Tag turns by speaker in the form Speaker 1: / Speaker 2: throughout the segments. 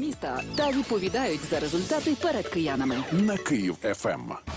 Speaker 1: міста та відповідають за результати перед киянами
Speaker 2: на Київ
Speaker 3: ФМ.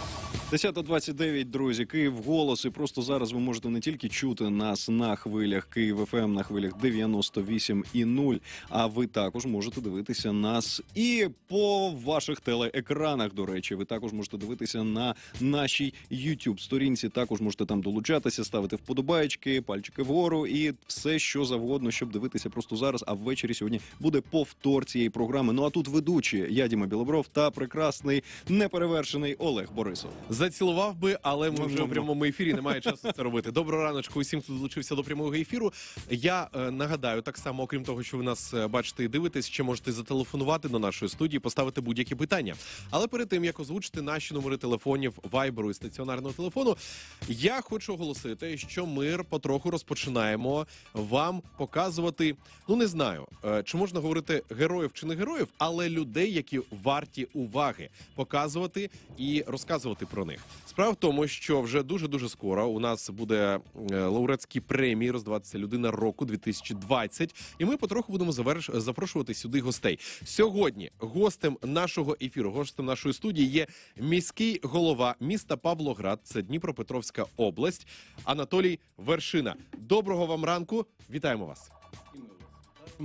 Speaker 3: 10.29, друзі, Київ голос. І просто зараз ви можете не тільки чути нас на хвилях Київ ФМ ем, на хвилях 98 і 0, А ви також можете дивитися нас і по ваших телеекранах. До речі, ви також можете дивитися на нашій youtube сторінці. Також можете там долучатися, ставити вподобайки, пальчики вгору і все, що завгодно, щоб дивитися просто зараз. А ввечері сьогодні буде повтор цієї програми. Ну а тут ведучі я Діма Білобров та прекрасний
Speaker 1: неперевершений Олег Борисов зацілував би, але ми вже в прямому ефірі немає часу це робити. Доброго раночку, усім хто долучився до прямого ефіру. Я е, нагадаю, так само, окрім того, що ви нас е, бачите і дивитесь, ще можете зателефонувати до нашої студії, поставити будь-які питання. Але перед тим як озвучити наші номери телефонів, вайберу і стаціонарного телефону, я хочу оголосити, що ми потроху розпочинаємо вам показувати. Ну не знаю, е, чи можна говорити героїв чи не героїв, але людей, які варті уваги, показувати і розказувати про про них. Справа в тому, що вже дуже дуже скоро у нас буде е, лауреатські премії роздаватися людина року 2020. І ми потроху будемо заверш... запрошувати сюди гостей. Сьогодні гостем нашого ефіру, гостем нашої студії є міський голова міста Павлоград, це Дніпропетровська область, Анатолій Вершина. Доброго вам ранку, вітаємо вас.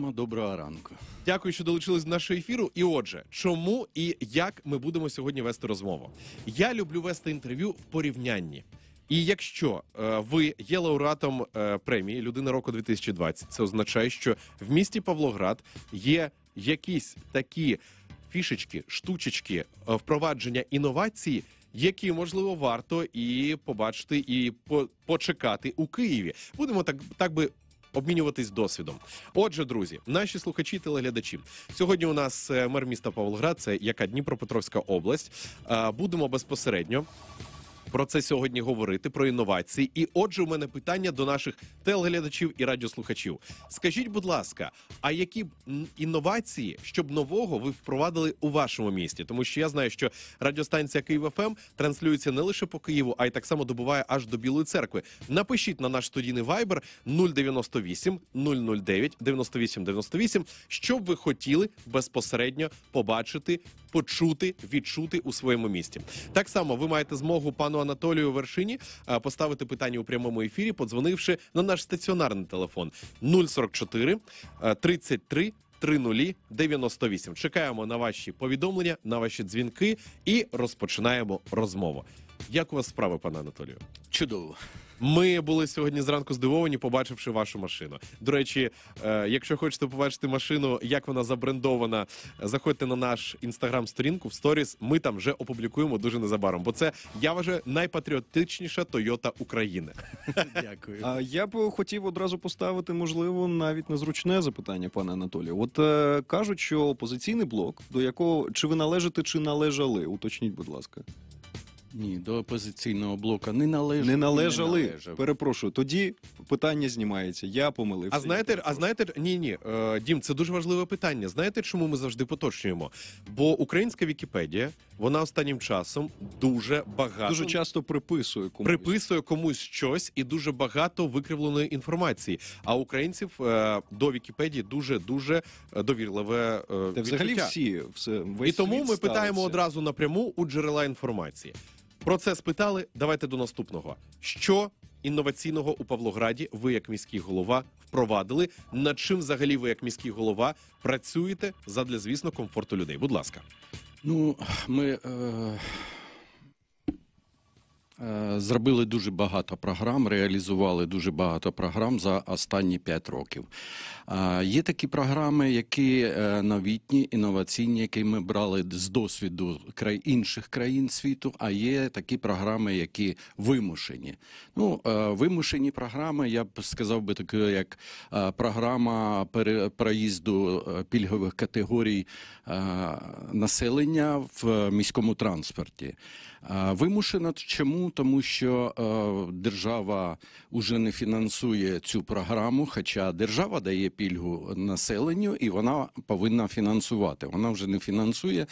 Speaker 1: Доброго ранку. Дякую, що долучились до нашого ефіру. І отже, чому і як ми будемо сьогодні вести розмову? Я люблю вести інтерв'ю в порівнянні. І якщо е, ви є лауреатом е, премії Людина року 2020, це означає, що в місті Павлоград є якісь такі фішечки, штучечки е, впровадження інновації, які можливо варто і побачити, і по почекати у Києві. Будемо так, так би обмінюватись досвідом. Отже, друзі, наші слухачі, телеглядачі, сьогодні у нас е, мер міста Павлоград, це яка Дніпропетровська область. Е, будемо безпосередньо про це сьогодні говорити, про інновації. І отже, у мене питання до наших телеглядачів і радіослухачів. Скажіть, будь ласка, а які інновації, щоб нового ви впровадили у вашому місті? Тому що я знаю, що радіостанція Київ ФМ транслюється не лише по Києву, а й так само добуває аж до Білої церкви. Напишіть на наш студійний вайбер 098 009 98 98, що б ви хотіли безпосередньо побачити, почути, відчути у своєму місті. Так само ви маєте змогу пану пану Анатолію Вершині поставити питання у прямому ефірі, подзвонивши на наш стаціонарний телефон 044 33 3098. Чекаємо на ваші повідомлення, на ваші дзвінки і розпочинаємо розмову. Як у вас справи, пане Анатолію? Чудово. Ми були сьогодні зранку здивовані, побачивши вашу машину. До речі, е, якщо хочете побачити машину, як вона забрендована, заходьте на наш інстаграм-сторінку в сторіс. Ми там вже опублікуємо дуже незабаром. Бо це я вважаю, найпатріотичніша Тойота України.
Speaker 3: Дякую. А я б хотів одразу поставити, можливо, навіть незручне запитання, пане Анатолію. От е, кажуть, що опозиційний блок, до якого чи ви належите, чи належали? Уточніть, будь ласка. Ні, до опозиційного блока не належали. Не належали. Не
Speaker 1: Перепрошую, тоді питання знімається. Я помилився. А знаєте, а знаєте, ні, ні, е, дім, це дуже важливе питання. Знаєте, чому ми завжди поточнюємо? Бо українська Вікіпедія вона останнім часом дуже багато дуже часто приписує комусь. приписує комусь щось і дуже багато викривленої інформації. А українців е, до Вікіпедії дуже дуже е, довірливе. Е, Та взагалі всі все весь і тому світ ми ставиться. питаємо одразу напряму у джерела інформації. Про це спитали. Давайте до наступного. Що інноваційного у Павлограді ви, як міський голова, впровадили? Над чим взагалі ви, як міський голова, працюєте задля, звісно, комфорту людей? Будь ласка. Ну, ми е, Е, зробили дуже багато програм,
Speaker 2: реалізували дуже багато програм за останні 5 років. Е, є такі програми, які е, новітні, інноваційні, які ми брали з досвіду інших країн світу. А є такі програми, які вимушені. Ну, вимушені програми, я б сказав би таке, як програма проїзду пільгових категорій населення в міському транспорті. Вимушена чому? Тому що е, держава вже не фінансує цю програму, хоча держава дає пільгу населенню і вона повинна фінансувати. Вона вже не фінансує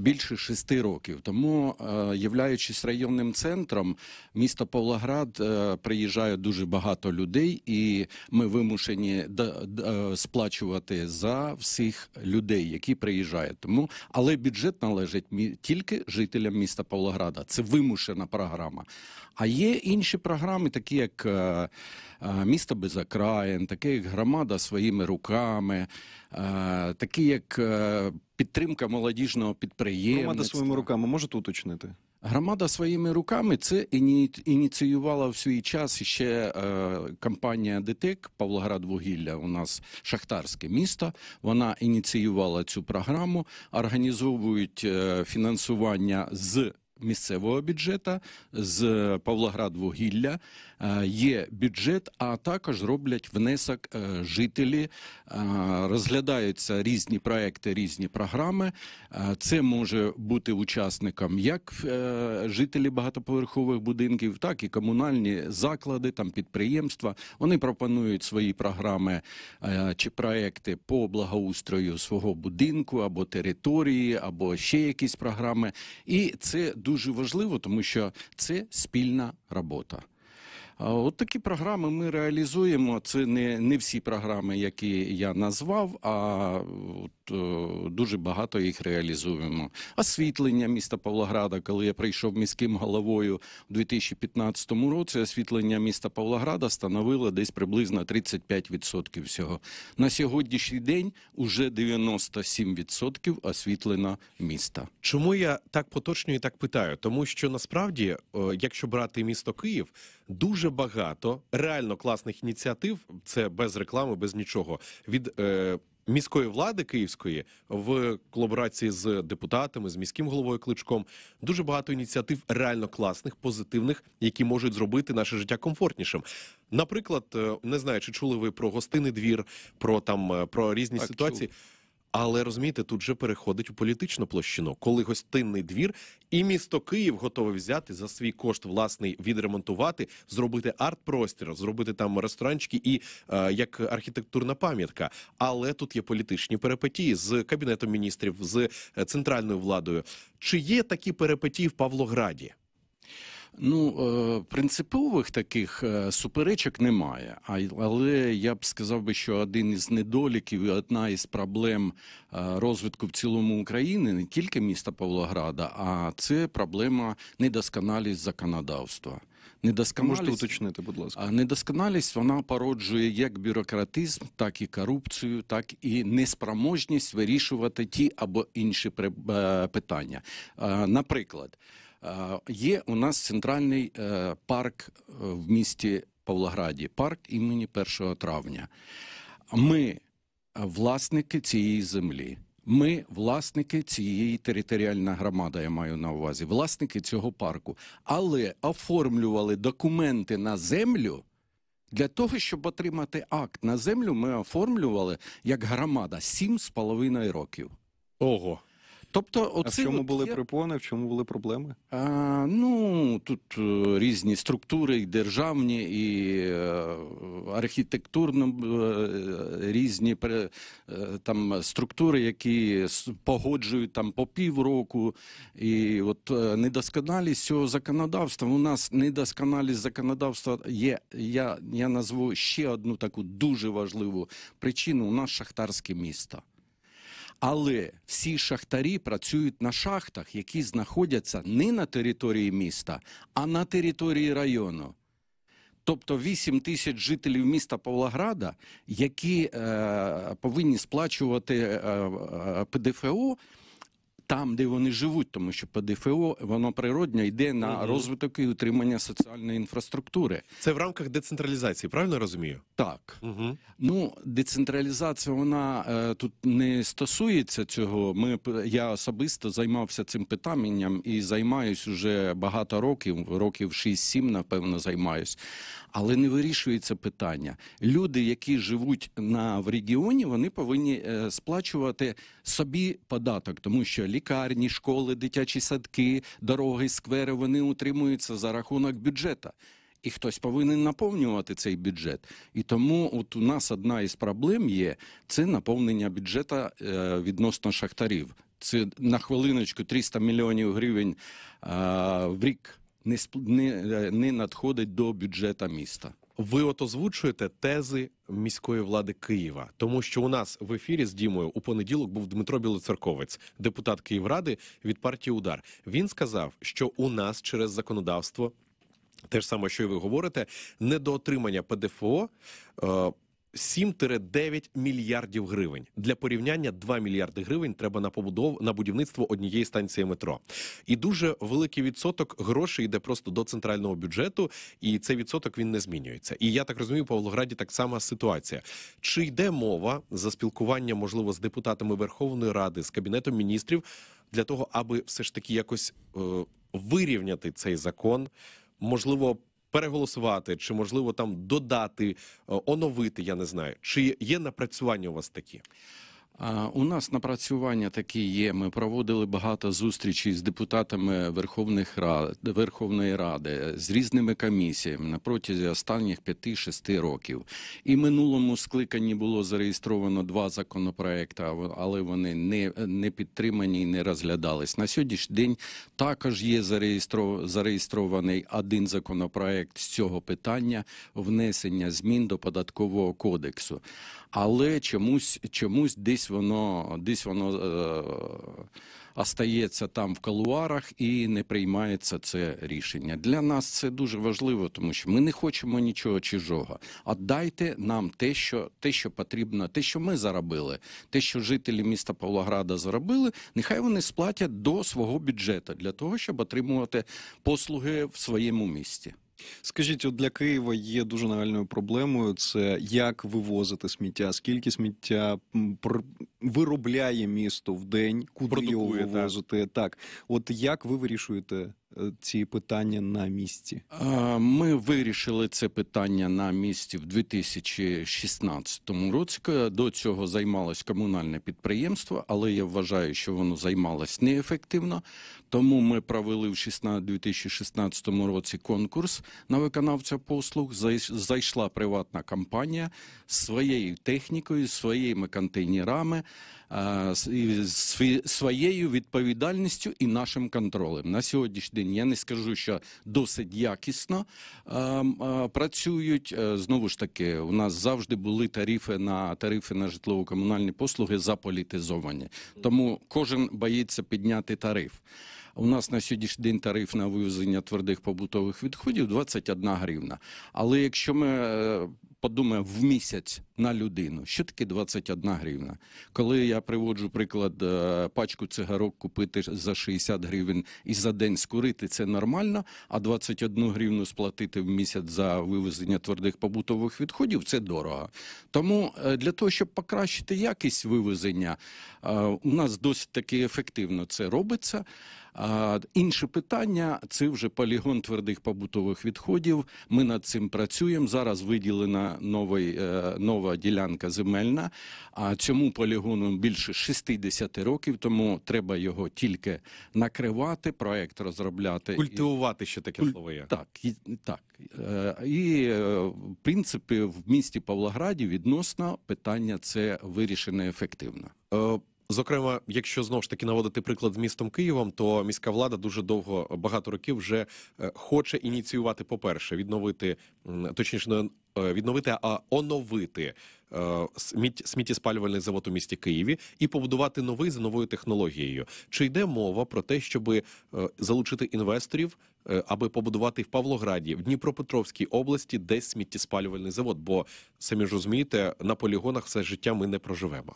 Speaker 2: більше шести років. Тому, е, являючись районним центром, місто Павлоград е, приїжджає дуже багато людей, і ми вимушені сплачувати за всіх людей, які приїжджають. Тому але бюджет належить тільки жителям міста Павлоград. Олімпіада. Це вимушена програма. А є інші програми, такі як е, е, місто без окраїн, такі як громада своїми руками, е, такі як підтримка молодіжного підприємства. Громада своїми руками можете уточнити? Громада своїми руками це ініціювала в свій час ще компанія ДТЕК Павлоград-Вугілля, у нас шахтарське місто. Вона ініціювала цю програму, організовують фінансування з місцевого бюджету, з Павлоград вугілля. Е, є бюджет, а також роблять внесок е, жителі, е, розглядаються різні проекти, різні програми. Це може бути учасником як жителі багатоповерхових будинків, так і комунальні заклади, там підприємства. Вони пропонують свої програми чи проекти по благоустрою свого будинку або території, або ще якісь програми. І це дуже важливо, тому що це спільна робота. От такі програми ми реалізуємо. Це не не всі програми, які я назвав, а от, е, дуже багато їх реалізуємо. Освітлення міста Павлограда, коли я прийшов міським головою у 2015 році, освітлення міста Павлограда становило десь приблизно 35% всього. На сьогоднішній день
Speaker 1: уже 97% освітлено міста. Чому я так поточнюю і так питаю? Тому що насправді, е, якщо брати місто Київ дуже багато реально класних ініціатив. Це без реклами, без нічого. Від е, міської влади київської в колаборації з депутатами, з міським головою кличком. Дуже багато ініціатив реально класних, позитивних, які можуть зробити наше життя комфортнішим. Наприклад, е, не знаю, чи чули ви про гостинний двір, про там е, про різні так, ситуації. Чув. Але розумієте, тут вже переходить у політичну площину, коли гостинний двір і місто Київ готове взяти за свій кошт власний відремонтувати, зробити арт-простір, зробити там ресторанчики і е, як архітектурна пам'ятка. Але тут є політичні перепетії з кабінетом міністрів, з е, центральною владою. Чи є такі перепетії в Павлограді? Ну е, принципових таких
Speaker 2: е, суперечок немає. але я б сказав би, що один із недоліків і одна із проблем е, розвитку в цілому України не тільки міста Павлограда, а це проблема недосконалість законодавства. Недосконалість, Можете уточнити, будь ласка. недосконалість вона породжує як бюрократизм, так і корупцію, так і неспроможність вирішувати ті або інші питання. Наприклад. Е, є у нас центральний е, парк е, в місті Павлограді, парк імені 1 травня. Ми власники цієї землі. Ми власники цієї територіальної громади, я маю на увазі, власники цього парку, але оформлювали документи на землю для того, щоб отримати акт на землю. Ми оформлювали як громада 7,5 років. Ого. Тобто, оці а в чому от були є... припони, в чому
Speaker 3: були проблеми?
Speaker 2: А, Ну тут е, різні структури, і державні, і е, архітектурно е, різні там структури, які погоджують там по півроку. І от недосконалість цього законодавства. У нас недосконалість законодавства є. Я, я назву ще одну таку дуже важливу причину. У нас шахтарське місто. Але всі шахтарі працюють на шахтах, які знаходяться не на території міста, а на території району. Тобто 8 тисяч жителів міста Павлограда, які е, повинні сплачувати е, е ПДФО там, де вони живуть, тому що ПДФО воно природньо йде на угу. розвиток і утримання соціальної інфраструктури.
Speaker 1: Це в рамках децентралізації, правильно розумію? Так. Угу.
Speaker 2: Ну, децентралізація вона е, тут не стосується цього. Ми я особисто займався цим питанням і займаюсь уже багато років, років 6-7, напевно, займаюсь але не вирішується питання. Люди, які живуть на в регіоні, вони повинні е, сплачувати собі податок, тому що лікарні, школи, дитячі садки, дороги, сквери вони утримуються за рахунок бюджету, І хтось повинен наповнювати цей бюджет. І тому от у нас одна із проблем є це наповнення бюджету е, відносно шахтарів. Це на хвилиночку 300 мільйонів гривень е, в рік не не, е, не надходить до бюджета міста.
Speaker 1: Ви от озвучуєте тези міської влади Києва, тому що у нас в ефірі з Дімою у понеділок був Дмитро Білоцерковець, депутат Київради від партії Удар. Він сказав, що у нас через законодавство. Те ж саме, що і ви говорите, недоотримання ПДФО е, 7-9 мільярдів гривень для порівняння 2 мільярди гривень треба на побудову на будівництво однієї станції метро. І дуже великий відсоток грошей йде просто до центрального бюджету, і цей відсоток він не змінюється. І я так розумію, в Павлограді так сама ситуація. Чи йде мова за спілкування, можливо, з депутатами Верховної Ради, з кабінетом міністрів для того, аби все ж таки якось е, вирівняти цей закон, можливо переголосувати, чи можливо там додати, е, оновити? Я не знаю, чи є напрацювання у вас такі.
Speaker 2: У нас напрацювання такі є. Ми проводили багато зустрічей з депутатами Верховних Рад Верховної Ради з різними комісіями на протязі останніх 5-6 років. І минулому скликанні було зареєстровано два законопроекти, але вони не не підтримані і не розглядались. На сьогоднішній день також є зареєстрований один законопроект з цього питання внесення змін до податкового кодексу але чомусь чомусь десь воно десь воно е, остається там в калуарах і не приймається це рішення. Для нас це дуже важливо, тому що ми не хочемо нічого чужого. А дайте нам те, що те, що потрібно, те, що ми заробили, те, що жителі міста Павлограда заробили, нехай вони сплатять до свого бюджету для того, щоб отримувати послуги в своєму місті. Скажіть, от для Києва є
Speaker 3: дуже нагальною проблемою це як вивозити сміття, скільки сміття виробляє місто в день, куди Продукує, його вивозити. Так. так, от як ви вирішуєте Е, ці питання на місці?
Speaker 2: Ми вирішили це питання на місці в 2016 році. До цього займалось комунальне підприємство, але я вважаю, що воно займалось неефективно. Тому ми провели в 2016 році конкурс на виконавця послуг. Зайшла приватна компанія з своєю технікою, своїми контейнерами своєю відповідальністю і нашим контролем. На сьогоднішній день я не скажу, що досить якісно працюють. Е, знову ж таки, у нас завжди були тарифи на тарифи на житлово-комунальні послуги заполітизовані, тому кожен боїться підняти тариф. У нас на сьогоднішній день тариф на вивезення твердих побутових відходів 21 гривна. Але якщо ми е, подумаємо в місяць на людину, що таке 21 гривна? Коли я приводжу приклад е, пачку цигарок купити за 60 гривень і за день скурити, це нормально. А 21 гривну сплатити в місяць за вивезення твердих побутових відходів це дорого. Тому е, для того, щоб покращити якість вивезення, у нас досить таки ефективно це робиться. Інше питання це вже полігон твердих побутових відходів. Ми над цим працюємо. Зараз виділена новий, е, нова ділянка земельна, а цьому полігону більше 60 років, тому треба його тільки накривати, проект розробляти. Культивувати ще таке Куль... слово є. Так, і, так. Е, і е, в принципі в місті Павлограді відносно питання це вирішено ефективно.
Speaker 1: Зокрема, якщо знову ж таки наводити приклад з містом Києвом, то міська влада дуже довго багато років вже е, хоче ініціювати, по-перше, відновити точніше не е, відновити, а оновити е, сміттєспалювальний завод у місті Києві і побудувати новий за новою технологією. Чи йде мова про те, щоб залучити інвесторів Е, аби побудувати в Павлограді, в Дніпропетровській області десь сміттєспалювальний завод. Бо самі ж розумієте, на полігонах все життя ми не проживемо.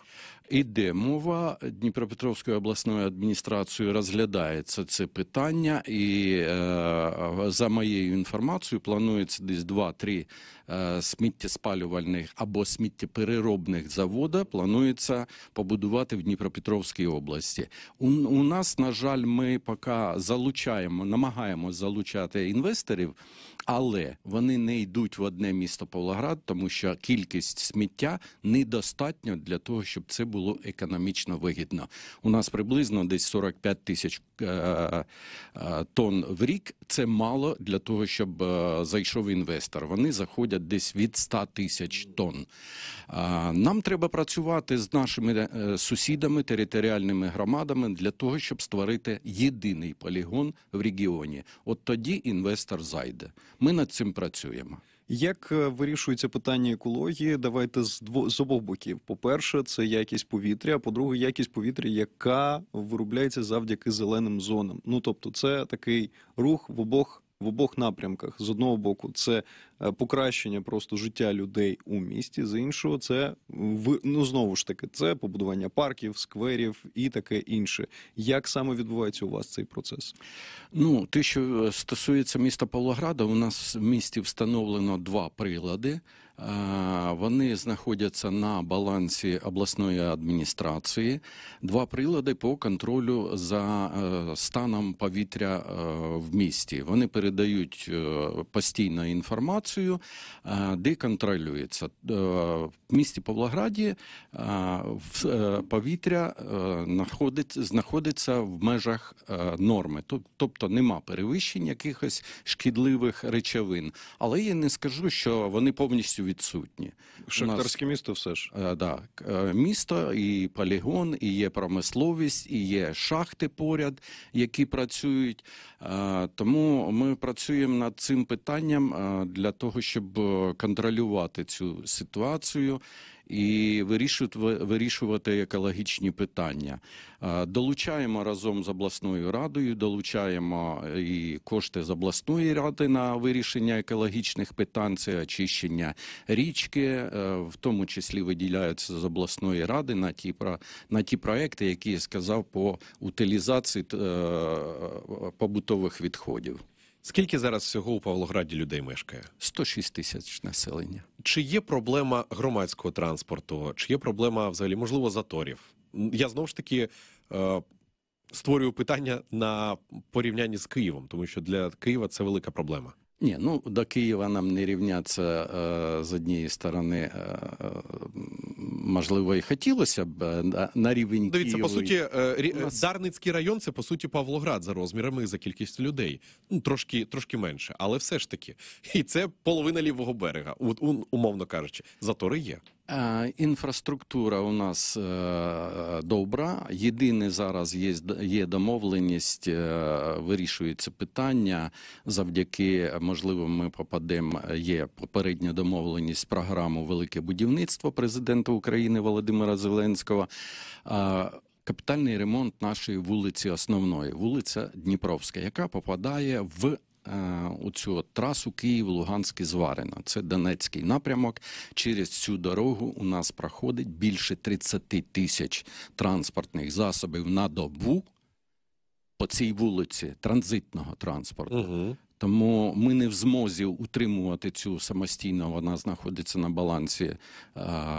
Speaker 2: Іде мова Дніпропетровської обласної адміністрації розглядається це питання, і е, за моєю інформацією планується десь два-три е, сміттєспалювальних або сміттєпереробних завода. Планується побудувати в Дніпропетровській області. У, у нас на жаль, ми поки залучаємо, намагаємося залучати інвесторів, але вони не йдуть в одне місто Павлоград, тому що кількість сміття недостатньо для того, щоб це було економічно вигідно. У нас приблизно десь 45 тисяч е, е, тонн в рік це мало для того, щоб е, зайшов інвестор. Вони заходять десь від 100 тисяч тонн. Е, нам треба працювати з нашими е, сусідами, територіальними громадами для того, щоб створити єдиний полігон в регіоні. От тоді інвестор зайде. Ми над цим працюємо. Як
Speaker 3: е, вирішується питання екології? Давайте з дво з обох боків. По перше, це якість повітря. По-друге, якість повітря, яка виробляється завдяки зеленим зонам. Ну тобто, це такий рух в обох в обох напрямках. З одного боку, це Е, покращення просто життя людей у місті. З іншого, це ну знову ж таки це побудування
Speaker 2: парків, скверів і таке інше. Як саме відбувається у вас цей процес? Ну те, що е, стосується міста Павлограда, у нас в місті встановлено два прилади. Е, вони знаходяться на балансі обласної адміністрації. Два прилади по контролю за станом повітря в місті. Вони передають постійно інформацію ситуацію, е, де контролюється е, в місті Павлограді е, повітря знаходиться в межах норми, тобто нема перевищень якихось шкідливих речовин. Але я не скажу, що вони повністю відсутні. Шахтарське
Speaker 3: місто все ж
Speaker 2: да місто і полігон, і є промисловість, і є шахти поряд, які працюють. Тому ми працюємо над цим питанням для того, щоб е, контролювати цю ситуацію і вирішувати екологічні питання. Е, долучаємо разом з обласною радою, долучаємо е, і кошти з обласної ради на вирішення екологічних питань, це очищення річки, в тому числі виділяються з обласної ради на ті на ті проекти, які я сказав по утилізації
Speaker 1: побутових відходів. Скільки зараз всього у Павлограді людей мешкає? 106 тисяч населення. Чи є проблема громадського транспорту? Чи є проблема взагалі можливо заторів? Я знову ж таки е, створюю питання на порівнянні з Києвом, тому що для Києва це велика проблема.
Speaker 2: Ні, ну до Києва нам не рівняться з э, однієї сторони, э, можливо, і хотілося б э, на рівень Дивіться, Києва. по суті, е, нас...
Speaker 1: Дарницький район це по суті Павлоград за розмірами за кількістю людей. Ну трошки трошки менше, але все ж таки, і це половина лівого берега, умовно кажучи, затори є. Е, інфраструктура у нас е,
Speaker 2: добра. Єдине зараз є є домовленість, е, вирішується питання. Завдяки можливо, ми попадемо. Є попередня домовленість програму Велике будівництво президента України Володимира Зеленського. Капітальний ремонт нашої вулиці основної, вулиця Дніпровська, яка попадає в Е, оцю от трасу Київ, Луганський, Зварина. Це Донецький напрямок. Через цю дорогу у нас проходить більше 30 тисяч транспортних засобів на добу. По цій вулиці транзитного транспорту. Угу. Тому ми не в змозі утримувати цю самостійно. Вона знаходиться на балансі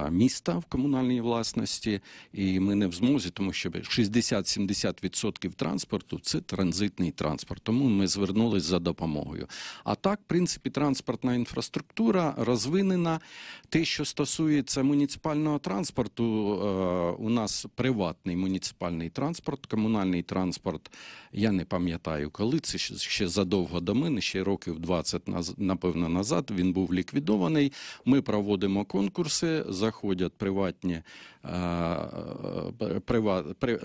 Speaker 2: міста в комунальній власності, і ми не в змозі, тому що 60-70% транспорту це транзитний транспорт. Тому ми звернулися за допомогою. А так, в принципі, транспортна інфраструктура розвинена. Те, що стосується муніципального транспорту, е, у нас приватний муніципальний транспорт, комунальний транспорт. Я не пам'ятаю, коли це ще задовго до ми. Кузьмини ще років 20 напевно назад. Він був ліквідований. Ми проводимо конкурси, заходять приватні е, е, приват, при, е,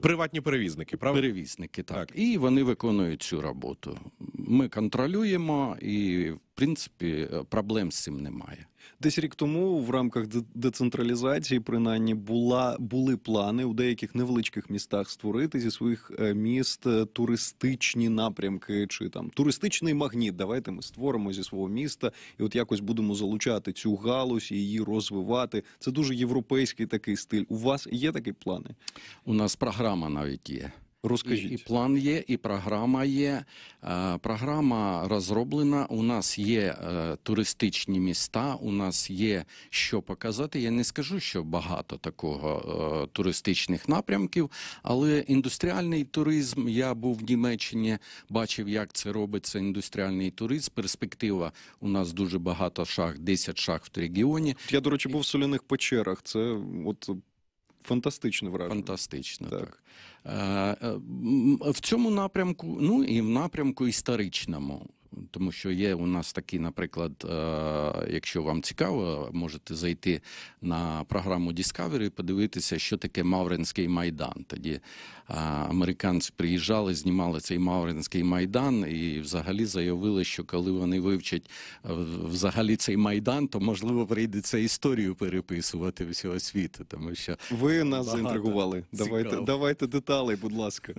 Speaker 2: приватні перевізники. правда? Перевізники, так. так і вони виконують цю роботу. Ми контролюємо і в принципі проблем з цим немає. Десь рік тому в рамках децентралізації, принаймні,
Speaker 3: була були плани у деяких невеличких містах створити зі своїх е, міст е, туристичні напрямки чи там туристичний магніт. Давайте ми створимо зі свого міста, і от якось будемо залучати цю галузь і її розвивати. Це дуже європейський такий
Speaker 2: стиль. У вас є такі плани? У нас програма навіть є. Розкажіть. І, і план є, і програма є. Е, програма розроблена. У нас є е, туристичні міста. У нас є що показати. Я не скажу, що багато такого е, туристичних напрямків, але індустріальний туризм. Я був в Німеччині, бачив, як це робиться. Індустріальний туризм. Перспектива у нас дуже багато шах, 10 шах в регіоні. Я до речі, був в соляних печерах. Це от Фантастично вражено. Фантастично, так. так. Е, е, в цьому напрямку, ну і в напрямку історичному тому що є у нас такі, наприклад, е, якщо вам цікаво, можете зайти на програму Discovery і подивитися, що таке Мавринський майдан. Тоді е, американці приїжджали, знімали цей Мавринський майдан, і взагалі заявили, що коли вони вивчать е, взагалі цей майдан, то можливо прийдеться історію переписувати всього світу. Тому що ви нас заінтригували. Давайте
Speaker 3: давайте деталі, будь ласка.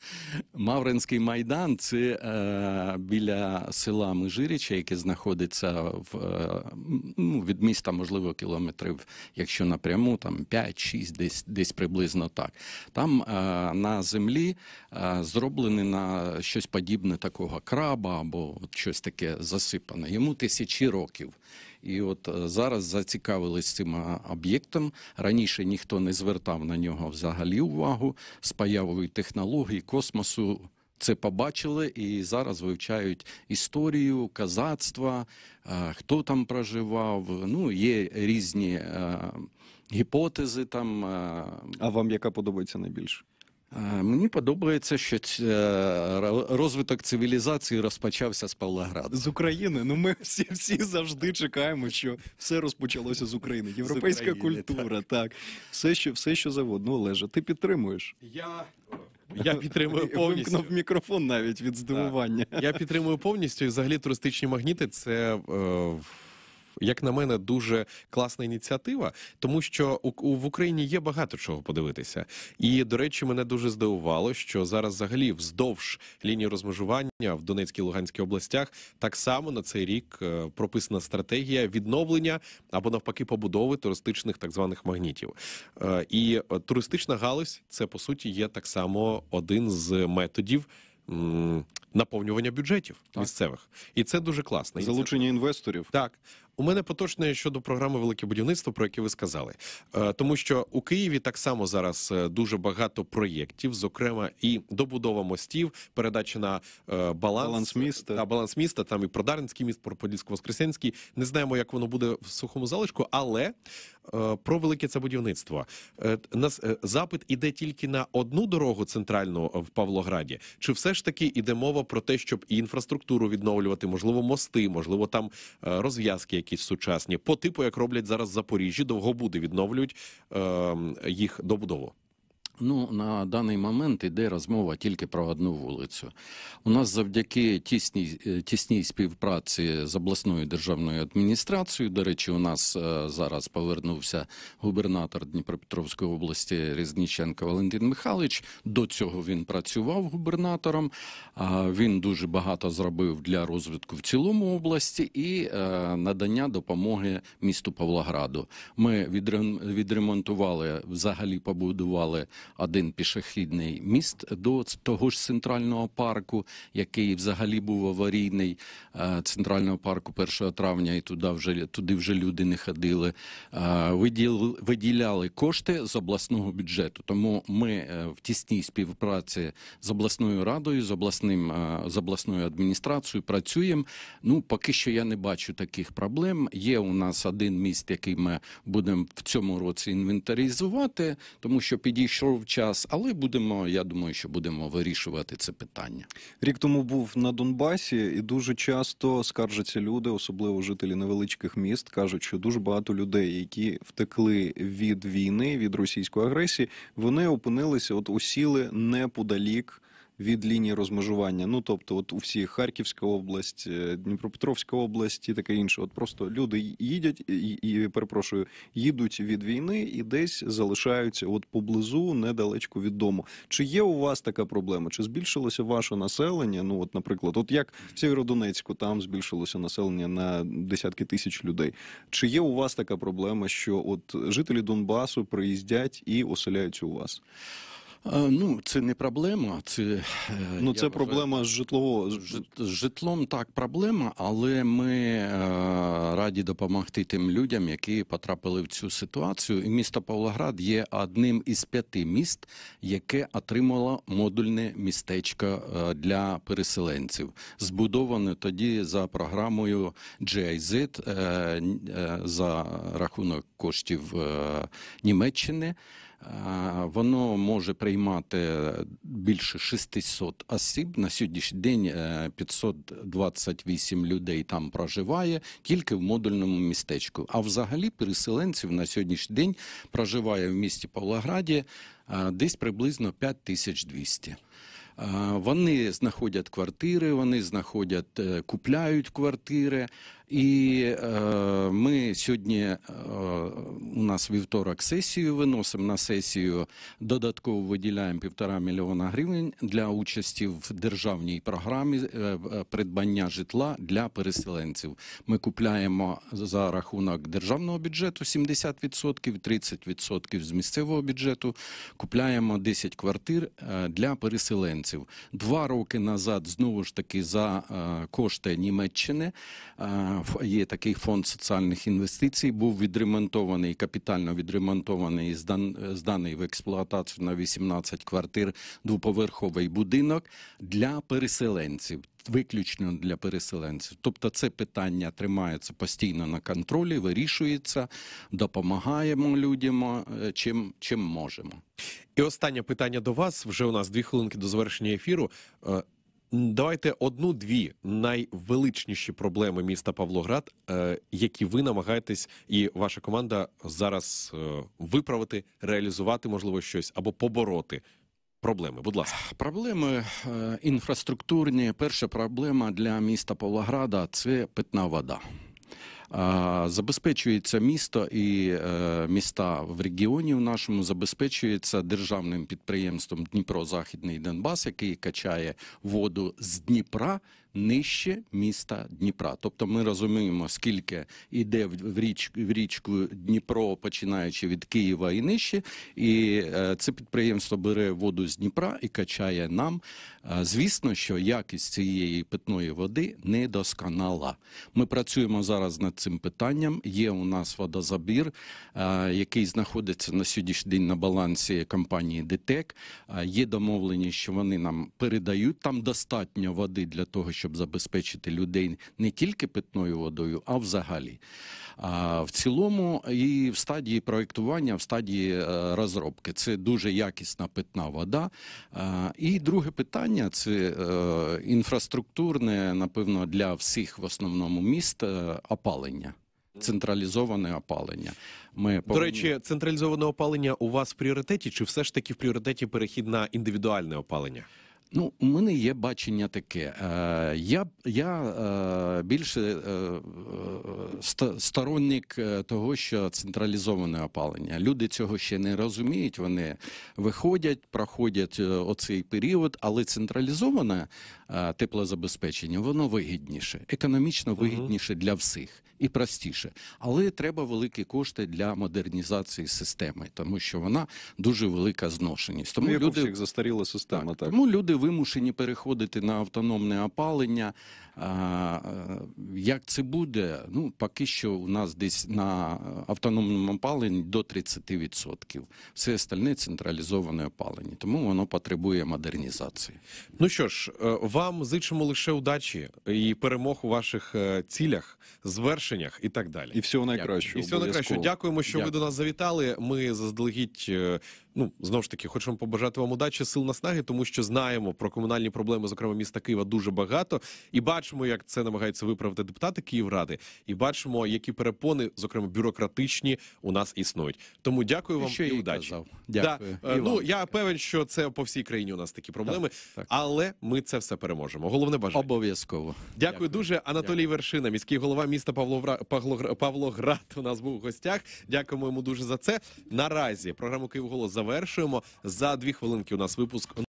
Speaker 2: Мавринський майдан це е, біля села Межиріча, яке знаходиться в е, ну, від міста, можливо, кілометрів, якщо напряму, там 5-6, десь десь приблизно так. Там е, на землі е, зроблені на щось подібне такого краба або щось таке засипане. Йому тисячі років. І от зараз зацікавились цим об'єктом. Раніше ніхто не звертав на нього взагалі увагу з появою технологій космосу це побачили і зараз вивчають історію казацтва, е, хто там проживав. Ну є різні е, гіпотези там. Е. А вам яка подобається найбільше? Мені подобається, що розвиток цивілізації розпочався з Павлограда.
Speaker 3: з України. Ну ми всі всі завжди чекаємо, що все розпочалося з України. Європейська з України, культура, так. так все, що все, що заводно, Олеже, ти підтримуєш. Я
Speaker 1: я підтримую повністю. Вимкнув мікрофон навіть від здивування. Так. Я підтримую повністю. І взагалі туристичні магніти це е, як на мене, дуже класна ініціатива, тому що у в Україні є багато чого подивитися. І до речі, мене дуже здивувало, що зараз, взагалі, вздовж лінії розмежування в Донецькій і Луганській областях так само на цей рік е, прописана стратегія відновлення або навпаки побудови туристичних так званих магнітів. Е, і е, туристична галузь це по суті є так само один з методів. Наповнювання бюджетів так. місцевих, і це дуже класно. Залучення інвесторів. Так у мене поточне щодо програми Велике будівництво, про яке ви сказали, е, тому що у Києві так само зараз е, дуже багато проєктів, зокрема і добудова мостів, передача на е, баланс, баланс міста та баланс міста. Там і Продаринський міст, Проподільсько-Воскресенський. Не знаємо, як воно буде в сухому залишку, але про велике це будівництво нас запит іде тільки на одну дорогу центральну в Павлограді. Чи все ж таки іде мова про те, щоб і інфраструктуру відновлювати? Можливо, мости, можливо, там розв'язки якісь сучасні, по типу як роблять зараз в Запоріжжі, довгобуди відновлюють е, їх добудову.
Speaker 2: Ну на даний момент іде розмова тільки про одну вулицю. У нас завдяки тісній е, тісній співпраці з обласною державною адміністрацією. До речі, у нас е, зараз повернувся губернатор Дніпропетровської області Різніченко Валентин Михайлович. До цього він працював губернатором. Він дуже багато зробив для розвитку в цілому області і е, надання допомоги місту Павлограду. Ми відремонтували взагалі побудували один пішохідний міст до того ж центрального парку, який взагалі був аварійний е, центрального парку 1 травня, і туди вже туди вже люди не ходили. Е, виділ, виділяли кошти з обласного бюджету. Тому ми е, в тісній співпраці з обласною радою, з обласним з обласною адміністрацією працюємо. Ну поки що я не бачу таких проблем. Є у нас один міст, який ми будемо в цьому році інвентаризувати, тому що підійшов виборів час, але будемо. Я думаю, що будемо вирішувати це питання. Рік тому був на Донбасі, і дуже часто скаржаться люди, особливо
Speaker 3: жителі невеличких міст, кажуть, що дуже багато людей, які втекли від війни від російської агресії, вони опинилися, от усіли неподалік від лінії розмежування. Ну тобто, от у всі Харківська область, е, Дніпропетровська область і таке інше. От просто люди їдять і, і перепрошую, їдуть від війни і десь залишаються от поблизу, недалечко від дому. Чи є у вас така проблема? Чи збільшилося ваше населення? Ну от, наприклад, от як в Сєвєродонецьку там збільшилося населення на десятки тисяч людей. Чи є у вас така проблема, що от жителі Донбасу приїздять
Speaker 2: і оселяються у вас? Ну, це не проблема. Це е, ну це проблема вважаю, з житлового з житлом. Так, проблема, але ми е, раді допомогти тим людям, які потрапили в цю ситуацію. І місто Павлоград є одним із п'яти міст, яке отримало модульне містечко е, для переселенців, збудоване тоді за програмою GIZ за рахунок коштів Німеччини. Е, воно може приймати більше 600 осіб. На сьогоднішній день 528 е, людей там проживає тільки в модульному містечку. А взагалі переселенців на сьогоднішній день проживає в місті Павлограді е, десь приблизно 5200. Вони знаходять квартири, вони знаходять, купляють квартири. І е, ми сьогодні е, у нас вівторок сесію виносимо на сесію. Додатково виділяємо півтора мільйона гривень для участі в державній програмі е, е придбання житла для переселенців. Ми купляємо за рахунок державного бюджету 70%, 30% з місцевого бюджету. Купляємо 10 квартир е, для переселенців. Два роки назад знову ж таки за е, кошти Німеччини. Е, є такий фонд соціальних інвестицій. Був відремонтований, капітально відремонтований зданий в експлуатацію на 18 квартир двоповерховий будинок для переселенців. Виключно для переселенців, тобто це питання тримається постійно на контролі, вирішується, допомагаємо людям, е, чим
Speaker 1: чим можемо. І останнє питання до вас вже у нас дві хвилинки до завершення ефіру. Е, Давайте одну-дві найвеличніші проблеми міста Павлоград, е, які ви намагаєтесь, і ваша команда зараз е, виправити, реалізувати можливо щось або побороти. Проблеми, будь ласка,
Speaker 2: проблеми е, інфраструктурні. Перша проблема для міста Павлограда це питна вода забезпечується місто і е, міста в регіоні. В нашому забезпечується державним підприємством Дніпро-Західний Донбас, який качає воду з Дніпра. Нижче міста Дніпра, тобто ми розуміємо, скільки йде в річ в річку Дніпро, починаючи від Києва і нижче, і е, це підприємство бере воду з Дніпра і качає нам Звісно, що якість цієї питної води недосконала. Ми працюємо зараз над цим питанням. Є у нас водозабір, який знаходиться на сьогоднішній день на балансі компанії ДТЕК. Є домовлені, що вони нам передають там достатньо води для того, щоб забезпечити людей не тільки питною водою, а взагалі. А в цілому і в стадії проєктування, в стадії е, розробки це дуже якісна питна вода. Е, і друге питання це е, інфраструктурне, напевно, для всіх в основному міст опалення. Централізоване опалення. Ми повинні... речі,
Speaker 1: централізоване опалення у вас в пріоритеті, чи все ж таки в пріоритеті перехід на індивідуальне опалення? Ну, у мене є бачення таке.
Speaker 2: Е, я я е, більше е, сторонник того, що централізоване опалення. Люди цього ще не розуміють. Вони виходять, проходять оцей період, але централізоване теплозабезпечення воно вигідніше, економічно вигідніше для всіх і простіше. Але треба великі кошти для модернізації системи, тому що вона дуже велика зношеність. Ну, тому ну, люди всіх
Speaker 3: застаріла система. Так, так.
Speaker 2: Тому люди вимушені переходити на автономне опалення. Е, як це буде? Ну, поки що у нас десь на автономному опаленні до 30%.
Speaker 1: Все остальне централізоване опалення, тому воно потребує модернізації. Ну що ж, е, вам зичимо лише удачі і перемог у ваших е, цілях, звершеннях і так далі. І всього найкращого. І всього найкращого. Дякуємо, що Дякую. ви до нас завітали. Ми заздалегідь Ну знову ж таки, хочемо побажати вам удачі, сил наснаги, тому що знаємо про комунальні проблеми, зокрема міста Києва, дуже багато, і бачимо, як це намагаються виправити депутати Київради, і бачимо, які перепони, зокрема бюрократичні, у нас існують. Тому дякую вам що і удачі. Казав. Дякую. Да. Е, і ну вам. я певен, що це по всій країні у нас такі проблеми, так, так. але ми це все переможемо. Головне бажання. обов'язково. Дякую, дякую. дуже, Анатолій дякую. Вершина, міський голова міста Павловра... Павлоград. Павлоград у нас був в гостях. Дякуємо йому дуже за це. Наразі програму Київ Голос за завершуємо за дві хвилинки. У нас випуск.